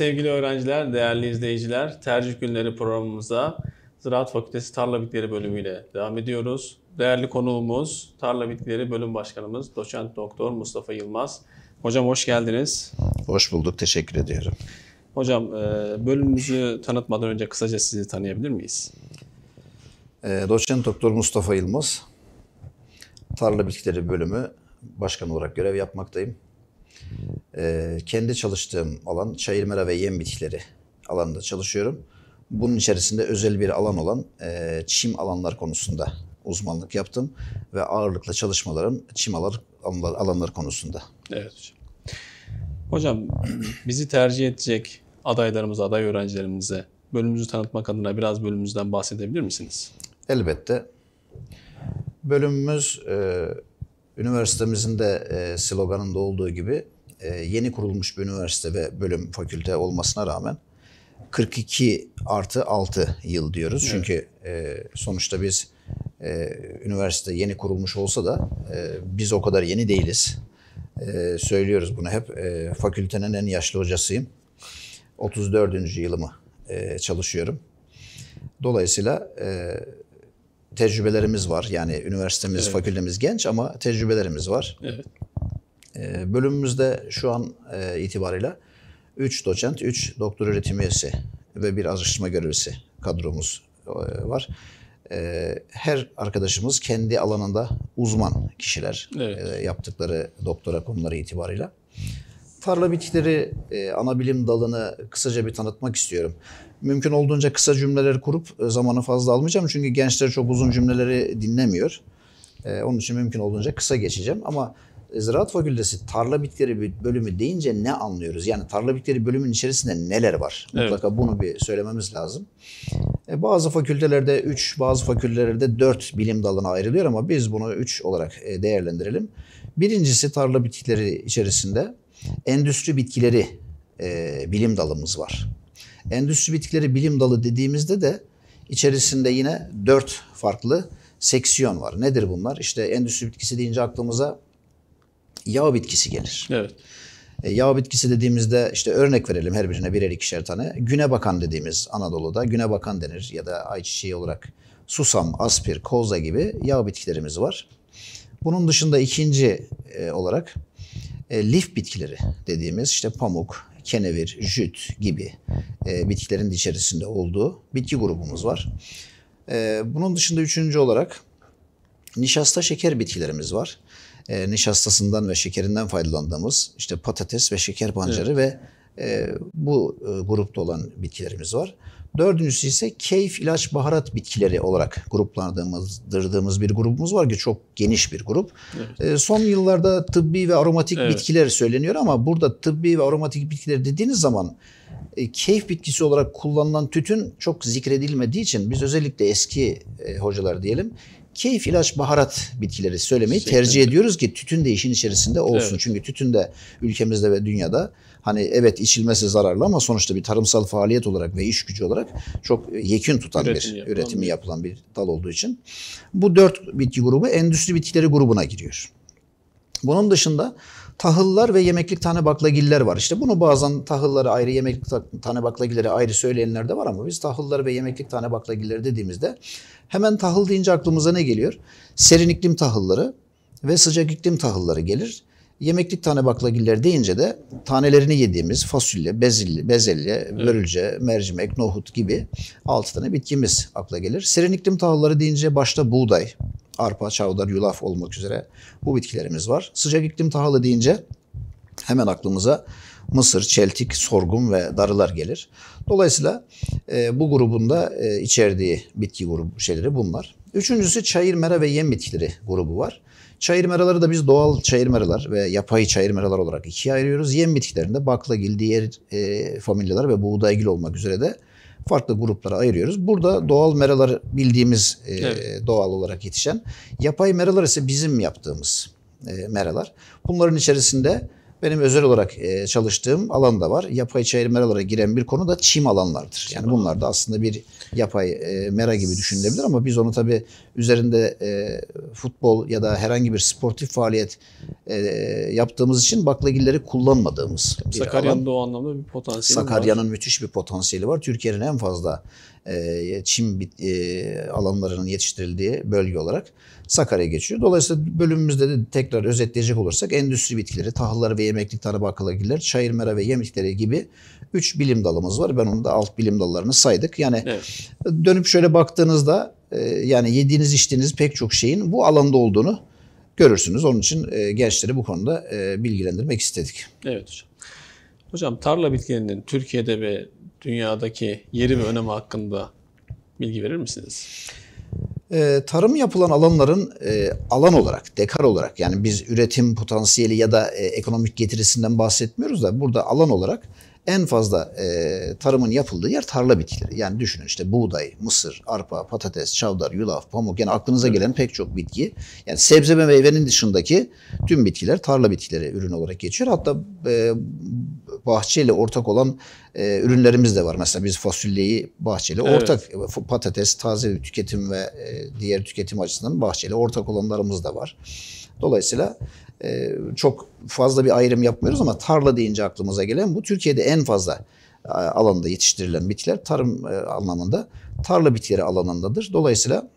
Sevgili öğrenciler, değerli izleyiciler, tercih günleri programımıza Ziraat Fakültesi Tarla Bitkileri bölümüyle devam ediyoruz. Değerli konuğumuz Tarla Bitkileri Bölüm Başkanımız Doçent Doktor Mustafa Yılmaz. Hocam hoş geldiniz. Hoş bulduk, teşekkür ediyorum. Hocam e, bölümümüzü tanıtmadan önce kısaca sizi tanıyabilir miyiz? E, Doçent Doktor Mustafa Yılmaz, Tarla Bitkileri Bölümü Başkanı olarak görev yapmaktayım e, kendi çalıştığım alan çayırmera ve yem bitkileri alanında çalışıyorum. Bunun içerisinde özel bir alan olan e, çim alanlar konusunda uzmanlık yaptım ve ağırlıklı çalışmalarım çim alanlar, alanlar, konusunda. Evet hocam. Hocam bizi tercih edecek adaylarımız, aday öğrencilerimize bölümümüzü tanıtmak adına biraz bölümümüzden bahsedebilir misiniz? Elbette. Bölümümüz e, üniversitemizin de e, sloganında olduğu gibi e, yeni kurulmuş bir üniversite ve bölüm fakülte olmasına rağmen 42 artı 6 yıl diyoruz. Evet. Çünkü e, sonuçta biz e, üniversite yeni kurulmuş olsa da e, biz o kadar yeni değiliz. E, söylüyoruz bunu hep. E, fakültenin en yaşlı hocasıyım. 34. yılımı e, çalışıyorum. Dolayısıyla e, tecrübelerimiz var. Yani üniversitemiz, evet. fakültemiz genç ama tecrübelerimiz var. Evet. Ee, Bölümümüzde şu an e, itibariyle 3 doçent, 3 doktor öğretim üyesi ve bir araştırma görevlisi kadromuz e, var. Ee, her arkadaşımız kendi alanında uzman kişiler evet. E, yaptıkları doktora konuları itibariyle. Tarla bitkileri ana bilim dalını kısaca bir tanıtmak istiyorum. Mümkün olduğunca kısa cümleler kurup zamanı fazla almayacağım çünkü gençler çok uzun cümleleri dinlemiyor. Onun için mümkün olduğunca kısa geçeceğim ama Ziraat Fakültesi Tarla Bitkileri bölümü deyince ne anlıyoruz? Yani tarla bitkileri bölümünün içerisinde neler var? Mutlaka evet. bunu bir söylememiz lazım. E, bazı fakültelerde 3, bazı fakültelerde 4 bilim dalına ayrılıyor ama biz bunu 3 olarak e, değerlendirelim. Birincisi tarla bitkileri içerisinde endüstri bitkileri e, bilim dalımız var. Endüstri bitkileri bilim dalı dediğimizde de içerisinde yine 4 farklı seksiyon var. Nedir bunlar? İşte endüstri bitkisi deyince aklımıza yağ bitkisi gelir. Evet. E, yağ bitkisi dediğimizde işte örnek verelim her birine birer ikişer tane. Güne bakan dediğimiz Anadolu'da güne bakan denir ya da ayçiçeği olarak susam, aspir, koza gibi yağ bitkilerimiz var. Bunun dışında ikinci e, olarak e, lif bitkileri dediğimiz işte pamuk, kenevir, jüt gibi bitkilerin içerisinde olduğu bitki grubumuz var. bunun dışında üçüncü olarak nişasta şeker bitkilerimiz var e, nişastasından ve şekerinden faydalandığımız işte patates ve şeker pancarı evet. ve e, bu e, grupta olan bitkilerimiz var. Dördüncüsü ise keyif, ilaç, baharat bitkileri olarak gruplandırdığımız bir grubumuz var ki çok geniş bir grup. Evet. E, son yıllarda tıbbi ve aromatik evet. bitkiler söyleniyor ama burada tıbbi ve aromatik bitkiler dediğiniz zaman e, keyif bitkisi olarak kullanılan tütün çok zikredilmediği için biz özellikle eski e, hocalar diyelim keyif, ilaç, baharat bitkileri söylemeyi Kesinlikle. tercih ediyoruz ki tütün de işin içerisinde olsun. Evet. Çünkü tütün de ülkemizde ve dünyada hani evet içilmesi zararlı ama sonuçta bir tarımsal faaliyet olarak ve iş gücü olarak çok yekün tutan üretimi bir yapılan üretimi bir. yapılan bir dal olduğu için bu dört bitki grubu endüstri bitkileri grubuna giriyor. Bunun dışında tahıllar ve yemeklik tane baklagiller var. İşte bunu bazen tahılları ayrı, yemeklik tane baklagilleri ayrı söyleyenler de var ama biz tahılları ve yemeklik tane baklagilleri dediğimizde hemen tahıl deyince aklımıza ne geliyor? Serin iklim tahılları ve sıcak iklim tahılları gelir. Yemeklik tane baklagiller deyince de tanelerini yediğimiz fasulye, bezelye, bezelye, börülce, mercimek, nohut gibi altı tane bitkimiz akla gelir. Serin iklim tahılları deyince başta buğday, arpa, çavdar, yulaf olmak üzere bu bitkilerimiz var. Sıcak iklim tahalı deyince hemen aklımıza mısır, çeltik, sorgum ve darılar gelir. Dolayısıyla e, bu grubunda e, içerdiği bitki grubu şeyleri bunlar. Üçüncüsü çayır mera ve yem bitkileri grubu var. Çayır meraları da biz doğal çayır meralar ve yapay çayır meralar olarak ikiye ayırıyoruz. Yem bitkilerinde baklagil, diğer e, familyalar ve buğdaygil olmak üzere de farklı gruplara ayırıyoruz. Burada doğal meralar bildiğimiz e, evet. doğal olarak yetişen. Yapay meralar ise bizim yaptığımız e, meralar. Bunların içerisinde benim özel olarak e, çalıştığım alan da var. Yapay çayır meralara giren bir konu da çim alanlardır. Yani bunlar da aslında bir yapay e, mera gibi düşünülebilir ama biz onu tabii üzerinde e, futbol ya da herhangi bir sportif faaliyet e, yaptığımız için baklagilleri kullanmadığımız Sakarya'nın da o anlamda bir potansiyeli Sakarya'nın müthiş bir potansiyeli var. Türkiye'nin en fazla e, çim bit, e, alanlarının yetiştirildiği bölge olarak Sakarya geçiyor. Dolayısıyla bölümümüzde de tekrar özetleyecek olursak endüstri bitkileri, tahılları ve yemeklik tarım baklagiller, çayır mera ve yemekleri gibi 3 bilim dalımız var. Ben onu da alt bilim dallarını saydık. Yani evet. Dönüp şöyle baktığınızda e, yani yediğiniz içtiğiniz pek çok şeyin bu alanda olduğunu görürsünüz. Onun için e, gençleri bu konuda e, bilgilendirmek istedik. Evet hocam. Hocam tarla bitkilerinin Türkiye'de ve dünyadaki yeri ve önemi hakkında bilgi verir misiniz? tarım yapılan alanların alan olarak, dekar olarak yani biz üretim potansiyeli ya da ekonomik getirisinden bahsetmiyoruz da burada alan olarak en fazla e, tarımın yapıldığı yer tarla bitkileri. Yani düşünün işte buğday, mısır, arpa, patates, çavdar, yulaf, pamuk yani aklınıza gelen pek çok bitki. Yani sebze ve meyvenin dışındaki tüm bitkiler tarla bitkileri ürün olarak geçiyor. Hatta e, bahçeyle ortak olan e, ürünlerimiz de var. Mesela biz fasulyeyi bahçeyle evet. ortak, e, patates, taze tüketim ve e, diğer tüketim açısından bahçeyle ortak olanlarımız da var. Dolayısıyla e, çok fazla bir ayrım yapmıyoruz ama tarla deyince aklımıza gelen bu Türkiye'de en fazla e, alanda yetiştirilen bitkiler tarım e, anlamında tarla bitkileri alanındadır. Dolayısıyla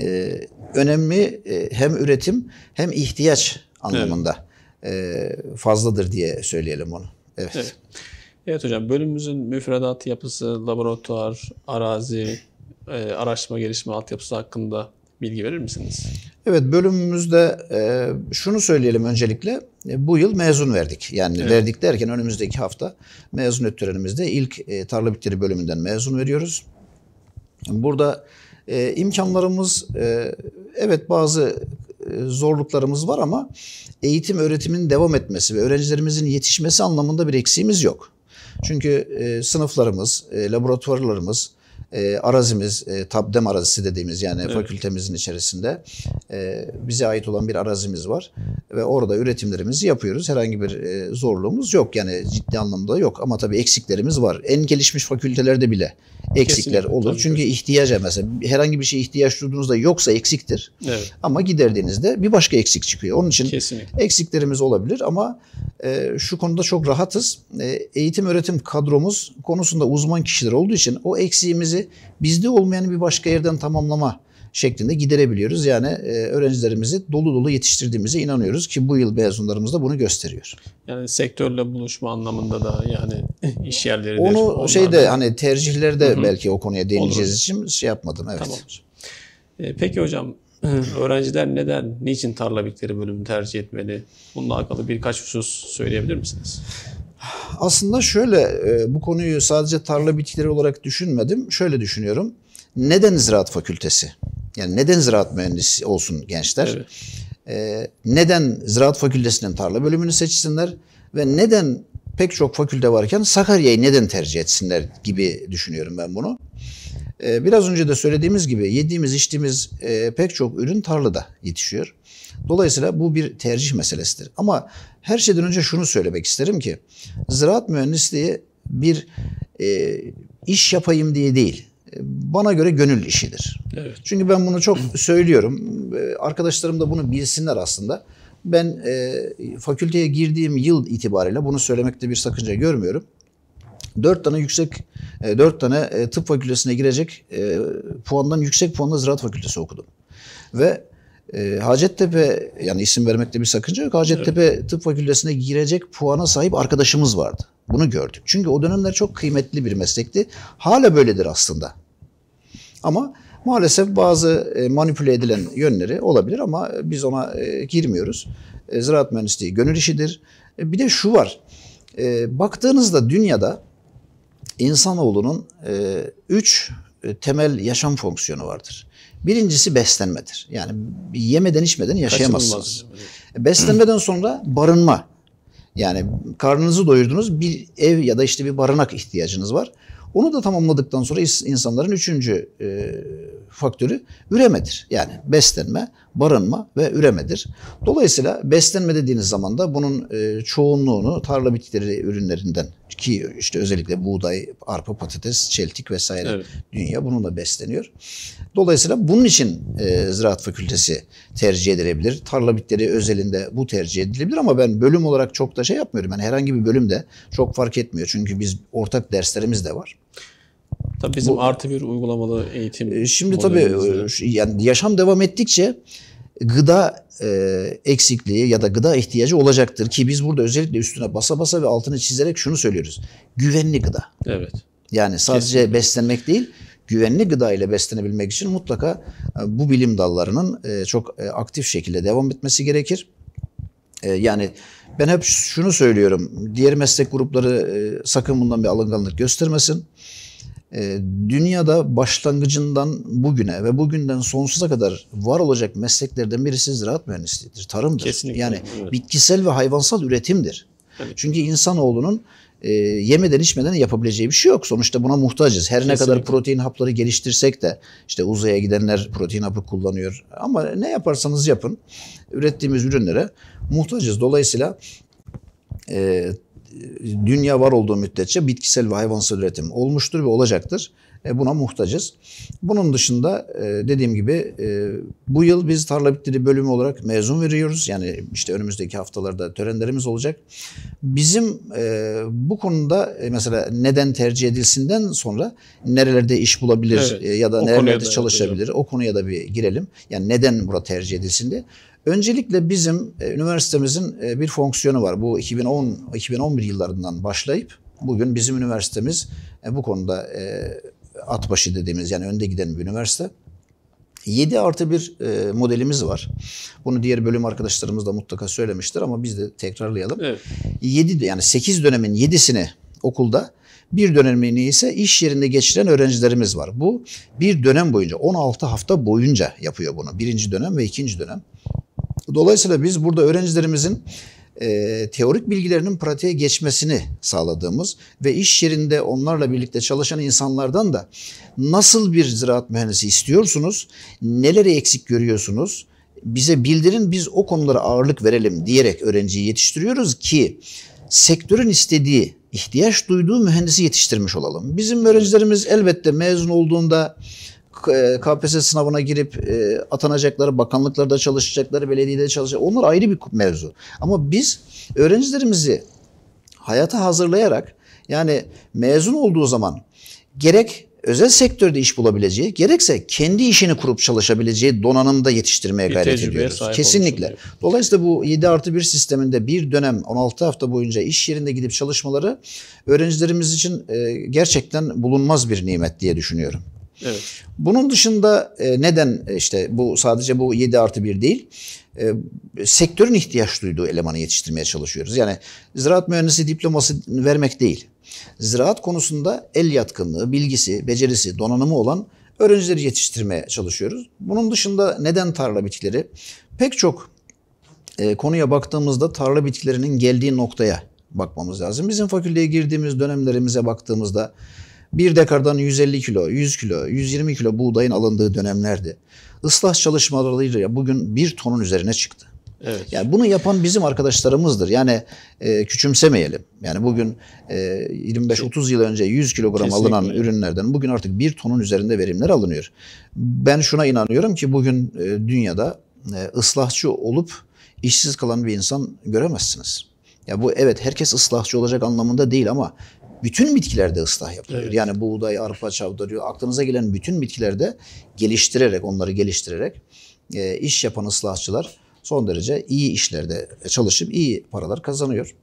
e, önemli e, hem üretim hem ihtiyaç anlamında evet. e, fazladır diye söyleyelim onu. Evet. evet. Evet hocam bölümümüzün müfredat yapısı, laboratuvar, arazi, e, araştırma gelişme altyapısı hakkında bilgi verir misiniz? Evet bölümümüzde e, şunu söyleyelim öncelikle. E, bu yıl mezun verdik. Yani evet. verdik derken önümüzdeki hafta mezuniyet törenimizde ilk e, tarla bitkileri bölümünden mezun veriyoruz. Burada e, imkanlarımız e, evet bazı e, zorluklarımız var ama eğitim öğretimin devam etmesi ve öğrencilerimizin yetişmesi anlamında bir eksiğimiz yok. Çünkü e, sınıflarımız, e, laboratuvarlarımız, e, arazimiz, e, TABDEM arazisi dediğimiz yani evet. fakültemizin içerisinde e, bize ait olan bir arazimiz var. Ve orada üretimlerimizi yapıyoruz. Herhangi bir e, zorluğumuz yok yani ciddi anlamda yok ama tabii eksiklerimiz var. En gelişmiş fakültelerde bile eksikler Kesinlikle, olur. Tabii. Çünkü ihtiyaca mesela herhangi bir şey ihtiyaç duyduğunuzda yoksa eksiktir. Evet. Ama giderdiğinizde bir başka eksik çıkıyor. Onun için Kesinlikle. eksiklerimiz olabilir ama e, şu konuda çok rahatız. E, eğitim öğretim kadromuz konusunda uzman kişiler olduğu için o eksiğimizi eksiklerimizi bizde olmayanı bir başka yerden tamamlama şeklinde giderebiliyoruz. Yani e, öğrencilerimizi dolu dolu yetiştirdiğimize inanıyoruz ki bu yıl mezunlarımız da bunu gösteriyor. Yani sektörle buluşma anlamında da yani iş yerleri Onu onlardan... şeyde hani tercihlerde Hı-hı. belki o konuya değineceğiz Olur. için şey yapmadım. Evet. Tamam. E, peki hocam öğrenciler neden, niçin tarla bitkileri bölümünü tercih etmeli? Bununla alakalı birkaç husus söyleyebilir misiniz? Aslında şöyle e, bu konuyu sadece tarla bitkileri olarak düşünmedim. Şöyle düşünüyorum. Neden ziraat fakültesi? Yani neden ziraat mühendisi olsun gençler? Evet. E, neden ziraat fakültesinin tarla bölümünü seçsinler? Ve neden pek çok fakülte varken Sakarya'yı neden tercih etsinler gibi düşünüyorum ben bunu. E, biraz önce de söylediğimiz gibi yediğimiz içtiğimiz pek çok ürün tarlada yetişiyor. Dolayısıyla bu bir tercih meselesidir. Ama her şeyden önce şunu söylemek isterim ki ziraat mühendisliği bir e, iş yapayım diye değil. Bana göre gönül işidir. Evet. Çünkü ben bunu çok söylüyorum. E, arkadaşlarım da bunu bilsinler aslında. Ben e, fakülteye girdiğim yıl itibariyle bunu söylemekte bir sakınca görmüyorum. Dört tane yüksek, e, dört tane e, tıp fakültesine girecek puandan yüksek puanla ziraat fakültesi okudum. Ve e, Hacettepe yani isim vermekte bir sakınca yok. Hacettepe evet. Tıp Fakültesine girecek puana sahip arkadaşımız vardı. Bunu gördük. Çünkü o dönemler çok kıymetli bir meslekti. Hala böyledir aslında. Ama maalesef bazı e, manipüle edilen yönleri olabilir ama e, biz ona e, girmiyoruz. Ziraat mühendisliği gönül işidir. Bir de şu var. Baktığınızda dünyada insanoğlunun üç temel yaşam fonksiyonu vardır. Birincisi beslenmedir. Yani yemeden içmeden yaşayamazsınız. E, beslenmeden sonra barınma. Yani karnınızı doyurdunuz bir ev ya da işte bir barınak ihtiyacınız var. Onu da tamamladıktan sonra insanların üçüncü e, faktörü üremedir. Yani beslenme, barınma ve üremedir. Dolayısıyla beslenme dediğiniz zaman da bunun e, çoğunluğunu tarla bitkileri ürünlerinden ki işte özellikle buğday, arpa, patates, çeltik vesaire evet. dünya bununla besleniyor. Dolayısıyla bunun için e, Ziraat Fakültesi tercih edilebilir. Tarla bitkileri özelinde bu tercih edilebilir ama ben bölüm olarak çok da şey yapmıyorum. Yani herhangi bir bölüm de çok fark etmiyor. Çünkü biz ortak derslerimiz de var. Tabii bizim bu, artı bir uygulamalı eğitim. E, şimdi tabii e, yani yaşam devam ettikçe e, gıda e, eksikliği ya da gıda ihtiyacı olacaktır ki biz burada özellikle üstüne basa basa ve altını çizerek şunu söylüyoruz. Güvenli gıda. Evet. Yani sadece Kesinlikle. beslenmek değil, güvenli gıda ile beslenebilmek için mutlaka bu bilim dallarının çok aktif şekilde devam etmesi gerekir. Yani ben hep şunu söylüyorum. Diğer meslek grupları sakın bundan bir alınganlık göstermesin. Ee, dünyada başlangıcından bugüne ve bugünden sonsuza kadar var olacak mesleklerden birisi ziraat mühendisliğidir, tarımdır. Kesinlikle. Yani evet. bitkisel ve hayvansal üretimdir. Evet. Çünkü insanoğlunun e, yemeden içmeden yapabileceği bir şey yok. Sonuçta buna muhtacız. Her Kesinlikle. ne kadar protein hapları geliştirsek de işte uzaya gidenler protein hapı kullanıyor. Ama ne yaparsanız yapın ürettiğimiz ürünlere muhtacız. Dolayısıyla e, dünya var olduğu müddetçe bitkisel ve hayvansal üretim olmuştur ve olacaktır. E, buna muhtacız. Bunun dışında e, dediğim gibi e, bu yıl biz tarla bitkileri bölümü olarak mezun veriyoruz. Yani işte önümüzdeki haftalarda törenlerimiz olacak. Bizim e, bu konuda e, mesela neden tercih edilsinden sonra nerelerde iş bulabilir evet, e, ya da nerelerde çalışabilir yapacağım. o konuya da bir girelim. Yani neden bura tercih edilsin diye. Öncelikle bizim e, üniversitemizin e, bir fonksiyonu var. Bu 2010-2011 yıllarından başlayıp bugün bizim üniversitemiz e, bu konuda e, at başı dediğimiz yani önde giden bir üniversite. 7 artı 1 e, modelimiz var. Bunu diğer bölüm arkadaşlarımız da mutlaka söylemiştir ama biz de tekrarlayalım. Evet. 7 yani 8 dönemin 7'sini okulda bir dönemini ise iş yerinde geçiren öğrencilerimiz var. Bu bir dönem boyunca 16 hafta boyunca yapıyor bunu. Birinci dönem ve ikinci dönem. Dolayısıyla biz burada öğrencilerimizin e, teorik bilgilerinin pratiğe geçmesini sağladığımız ve iş yerinde onlarla birlikte çalışan insanlardan da nasıl bir ziraat mühendisi istiyorsunuz, neleri eksik görüyorsunuz, bize bildirin biz o konulara ağırlık verelim diyerek öğrenciyi yetiştiriyoruz ki sektörün istediği, ihtiyaç duyduğu mühendisi yetiştirmiş olalım. Bizim öğrencilerimiz elbette mezun olduğunda KPSS e, sınavına girip e, atanacakları, bakanlıklarda çalışacakları, belediyede çalışacakları onlar ayrı bir mevzu. Ama biz öğrencilerimizi hayata hazırlayarak yani mezun olduğu zaman gerek özel sektörde iş bulabileceği, gerekse kendi işini kurup çalışabileceği donanımda yetiştirmeye bir gayret ediyoruz. Kesinlikle. Dolayısıyla bu 7 artı 1 sisteminde bir dönem 16 hafta boyunca iş yerinde gidip çalışmaları öğrencilerimiz için e, gerçekten bulunmaz bir nimet diye düşünüyorum. Evet. Bunun dışında e, neden e, işte bu sadece bu 7 artı 1 değil e, sektörün ihtiyaç duyduğu elemanı yetiştirmeye çalışıyoruz. Yani ziraat mühendisi diploması vermek değil. Ziraat konusunda el yatkınlığı, bilgisi, becerisi, donanımı olan öğrencileri yetiştirmeye çalışıyoruz. Bunun dışında neden tarla bitkileri? Pek çok konuya baktığımızda tarla bitkilerinin geldiği noktaya bakmamız lazım. Bizim fakülteye girdiğimiz dönemlerimize baktığımızda bir dekardan 150 kilo, 100 kilo, 120 kilo buğdayın alındığı dönemlerde ıslah çalışmalarıyla bugün bir tonun üzerine çıktı. Evet. Yani bunu yapan bizim arkadaşlarımızdır. Yani e, küçümsemeyelim. Yani bugün e, 25-30 yıl önce 100 kilogram Kesinlikle. alınan ürünlerden bugün artık bir tonun üzerinde verimler alınıyor. Ben şuna inanıyorum ki bugün e, dünyada e, ıslahçı olup işsiz kalan bir insan göremezsiniz. Ya bu evet herkes ıslahçı olacak anlamında değil ama bütün bitkilerde ıslah yapılıyor. Evet. Yani buğday, arpa, çavdarı, aklınıza gelen bütün bitkilerde geliştirerek, onları geliştirerek e, iş yapan ıslahçılar son derece iyi işlerde çalışıp iyi paralar kazanıyor.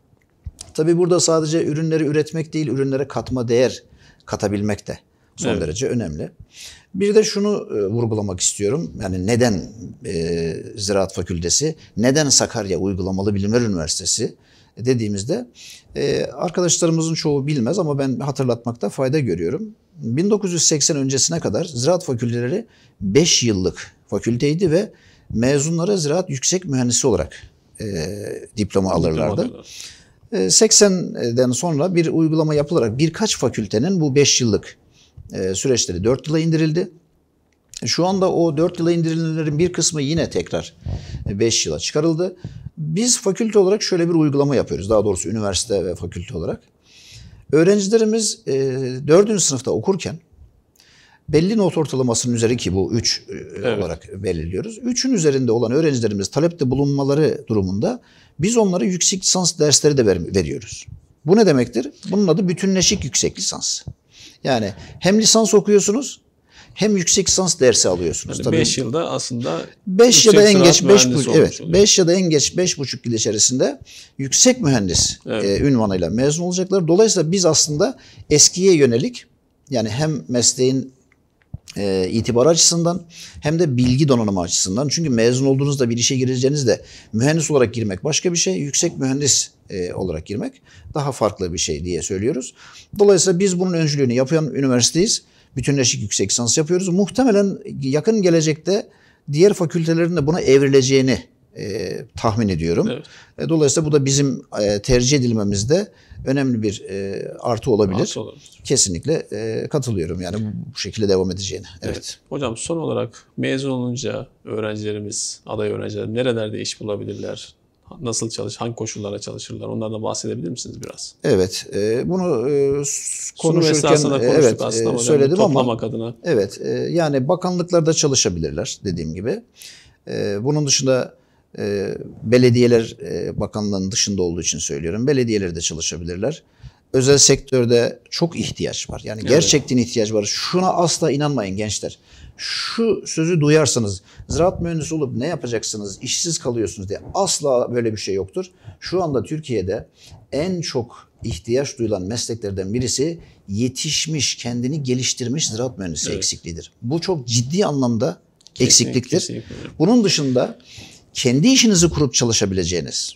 Tabii burada sadece ürünleri üretmek değil, ürünlere katma değer katabilmek de Son evet. derece önemli. Bir de şunu e, vurgulamak istiyorum. Yani neden e, Ziraat Fakültesi, neden Sakarya Uygulamalı Bilimler Üniversitesi dediğimizde e, arkadaşlarımızın çoğu bilmez ama ben hatırlatmakta fayda görüyorum. 1980 öncesine kadar ziraat fakülteleri 5 yıllık fakülteydi ve mezunlara ziraat yüksek mühendisi olarak e, diploma alırlardı. Diploma 80'den sonra bir uygulama yapılarak birkaç fakültenin bu 5 yıllık e, süreçleri 4 yıla indirildi. Şu anda o 4 yıla indirilenlerin bir kısmı yine tekrar 5 yıla çıkarıldı. Biz fakülte olarak şöyle bir uygulama yapıyoruz. Daha doğrusu üniversite ve fakülte olarak. Öğrencilerimiz 4. E, sınıfta okurken belli not ortalamasının üzeri ki bu 3 e, evet. olarak belirliyoruz. 3'ün üzerinde olan öğrencilerimiz talepte bulunmaları durumunda biz onlara yüksek lisans dersleri de veriyoruz. Bu ne demektir? Bunun adı bütünleşik yüksek lisans. Yani hem lisans okuyorsunuz hem yüksek lisans dersi alıyorsunuz. 5 yani beş yılda aslında 5 ya da en geç 5 evet 5 ya da en geç 5,5 yıl içerisinde yüksek mühendis evet. e, ünvanıyla mezun olacaklar. Dolayısıyla biz aslında eskiye yönelik yani hem mesleğin e, itibar açısından hem de bilgi donanımı açısından. Çünkü mezun olduğunuzda bir işe gireceğinizde mühendis olarak girmek başka bir şey, yüksek mühendis e, olarak girmek daha farklı bir şey diye söylüyoruz. Dolayısıyla biz bunun öncülüğünü yapan üniversiteyiz. Bütünleşik yüksek lisans yapıyoruz. Muhtemelen yakın gelecekte diğer fakültelerin de buna evrileceğini e, tahmin ediyorum. Evet. E, dolayısıyla bu da bizim e, tercih edilmemizde önemli bir e, artı olabilir. Artı olabilir. Kesinlikle e, katılıyorum yani bu, bu şekilde devam edeceğine. Evet. evet. Hocam son olarak mezun olunca öğrencilerimiz, aday öğrenciler nerelerde iş bulabilirler? Nasıl çalış, hangi koşullara çalışırlar? Onlardan bahsedebilir misiniz biraz? Evet, e, bunu e, konuşurken e, evet e, aslında e, söyledim yani, ama adına. Evet, e, yani bakanlıklarda çalışabilirler dediğim gibi. E, bunun dışında e, belediyeler e, bakanlığının dışında olduğu için söylüyorum. Belediyeler de çalışabilirler. Özel sektörde çok ihtiyaç var. Yani evet. gerçekten ihtiyaç var. Şuna asla inanmayın gençler. Şu sözü duyarsanız ziraat mühendisi olup ne yapacaksınız, işsiz kalıyorsunuz diye asla böyle bir şey yoktur. Şu anda Türkiye'de en çok ihtiyaç duyulan mesleklerden birisi yetişmiş, kendini geliştirmiş ziraat mühendisi evet. eksikliğidir. Bu çok ciddi anlamda eksikliktir. Kesinlikle. Bunun dışında kendi işinizi kurup çalışabileceğiniz,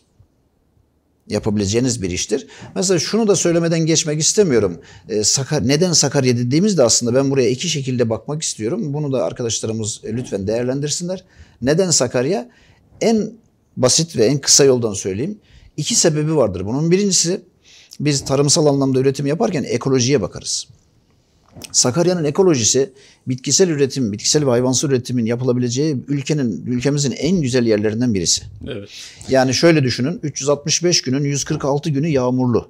yapabileceğiniz bir iştir. Mesela şunu da söylemeden geçmek istemiyorum. E, ee, Sakar, neden Sakarya dediğimiz de aslında ben buraya iki şekilde bakmak istiyorum. Bunu da arkadaşlarımız e, lütfen değerlendirsinler. Neden Sakarya? En basit ve en kısa yoldan söyleyeyim. İki sebebi vardır. Bunun birincisi biz tarımsal anlamda üretim yaparken ekolojiye bakarız. Sakarya'nın ekolojisi bitkisel üretim, bitkisel ve hayvansal üretimin yapılabileceği ülkenin ülkemizin en güzel yerlerinden birisi. Evet. Yani şöyle düşünün 365 günün 146 günü yağmurlu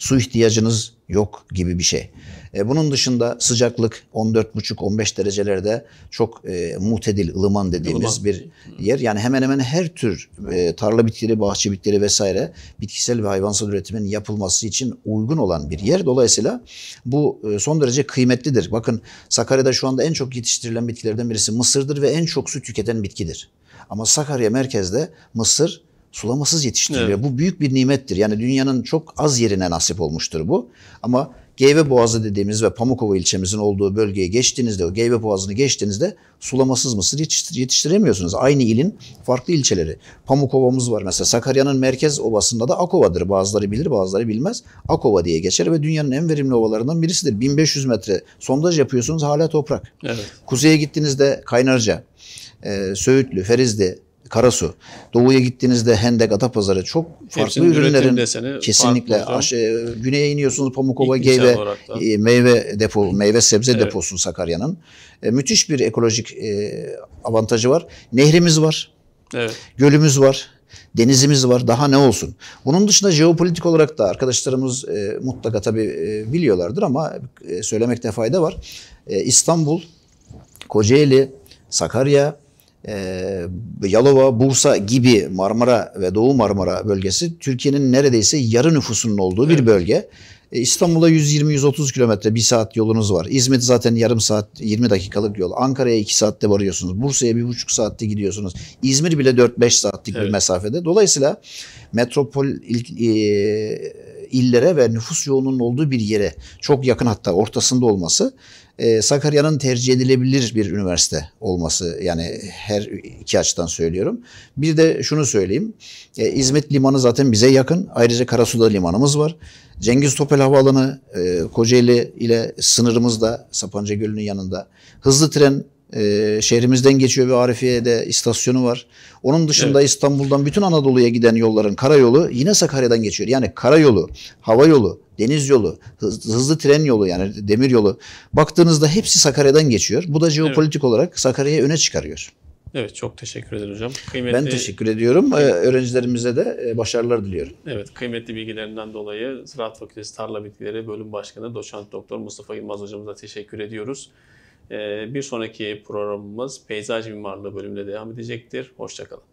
su ihtiyacınız yok gibi bir şey. E, bunun dışında sıcaklık 14,5-15 derecelerde çok e, mutedil, ılıman dediğimiz ılıman. bir yer. Yani hemen hemen her tür e, tarla bitkileri, bahçe bitkileri vesaire bitkisel ve hayvansal üretimin yapılması için uygun olan bir yer. Dolayısıyla bu e, son derece kıymetlidir. Bakın Sakarya'da şu anda en çok yetiştirilen bitkilerden birisi mısırdır ve en çok su tüketen bitkidir. Ama Sakarya merkezde mısır sulamasız yetiştiriyor. Evet. Bu büyük bir nimettir. Yani dünyanın çok az yerine nasip olmuştur bu. Ama Geyve Boğazı dediğimiz ve Pamukova ilçemizin olduğu bölgeye geçtiğinizde, o Geyve Boğazı'nı geçtiğinizde sulamasız mısır yetiştiremiyorsunuz. Aynı ilin farklı ilçeleri. Pamukova'mız var mesela. Sakarya'nın merkez ovasında da Akova'dır. Bazıları bilir, bazıları bilmez. Akova diye geçer ve dünyanın en verimli ovalarından birisidir. 1500 metre sondaj yapıyorsunuz hala toprak. Evet. Kuzeye gittiğinizde Kaynarca, Söğütlü, Ferizli, Karasu. Doğuya gittiğinizde Hendek, Atapazarı çok farklı Hepsinin ürünlerin deseni, kesinlikle aş, e, güneye iniyorsunuz Pamukova, Geyve, e, meyve depo, meyve sebze evet. deposu Sakarya'nın. E, müthiş bir ekolojik e, avantajı var. Nehrimiz var. Evet. Gölümüz var denizimiz var daha ne olsun. Bunun dışında jeopolitik olarak da arkadaşlarımız e, mutlaka tabii e, biliyorlardır ama e, söylemekte fayda var. E, İstanbul, Kocaeli, Sakarya, ee, Yalova, Bursa gibi Marmara ve Doğu Marmara bölgesi Türkiye'nin neredeyse yarı nüfusunun olduğu evet. bir bölge. Ee, İstanbul'a 120-130 kilometre bir saat yolunuz var. İzmit zaten yarım saat 20 dakikalık yol. Ankara'ya 2 saatte varıyorsunuz. Bursa'ya bir buçuk saatte gidiyorsunuz. İzmir bile 4-5 saatlik evet. bir mesafede. Dolayısıyla metropol il, e, illere ve nüfus yoğunluğunun olduğu bir yere çok yakın hatta ortasında olması ee, Sakarya'nın tercih edilebilir bir üniversite olması yani her iki açıdan söylüyorum. Bir de şunu söyleyeyim. Ee, İzmit limanı zaten bize yakın. Ayrıca Karasu'da limanımız var. Cengiz Topel Havaalanı e, Kocaeli ile sınırımızda Sapanca Gölü'nün yanında. Hızlı tren e, şehrimizden geçiyor bir Arifiye'de istasyonu var. Onun dışında evet. İstanbul'dan bütün Anadolu'ya giden yolların karayolu yine Sakarya'dan geçiyor. Yani karayolu, hava yolu, deniz yolu, hızlı, hızlı tren yolu yani demir yolu baktığınızda hepsi Sakarya'dan geçiyor. Bu da jeopolitik evet. olarak Sakarya'yı öne çıkarıyor. Evet çok teşekkür ederim hocam. Kıymetli... Ben teşekkür ediyorum. Ee, öğrencilerimize de e, başarılar diliyorum. Evet kıymetli bilgilerinden dolayı Ziraat Fakültesi Tarla Bitkileri Bölüm Başkanı Doçent Doktor Mustafa Yılmaz hocamıza teşekkür ediyoruz. Ee, bir sonraki programımız peyzaj mimarlığı bölümünde devam edecektir. Hoşçakalın.